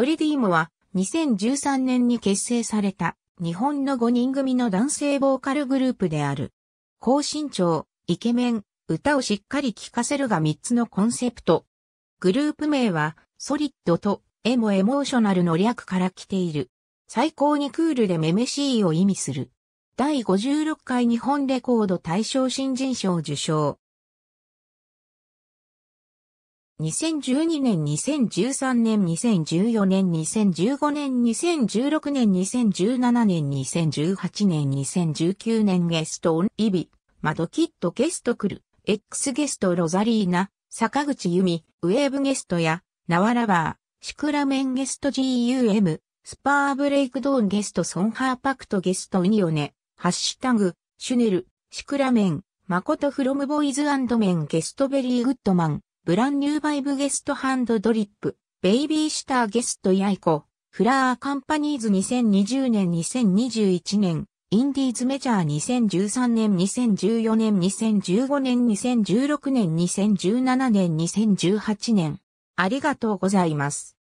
トリディームは2013年に結成された日本の5人組の男性ボーカルグループである。高身長、イケメン、歌をしっかり聴かせるが3つのコンセプト。グループ名はソリッドとエモエモーショナルの略から来ている。最高にクールでめめしいを意味する。第56回日本レコード大賞新人賞受賞。2012年、2013年、2014年、2015年、2016年、2017年、2018年、2019年ゲストオンイビ、マドキットゲストクル、X ゲストロザリーナ、坂口由美、ウェーブゲストや、ナワラバー、シクラメンゲスト GUM、スパーブレイクドーンゲストソンハーパクトゲストウニオネ、ハッシュタグ、シュネル、シクラメン、マコトフロムボーイズメンゲストベリーグッドマン、ブランニューバイブゲストハンドドリップ、ベイビーシターゲストヤイコ、フラーカンパニーズ2020年2021年、インディーズメジャー2013年2014年2015年2016年2017年2018年。ありがとうございます。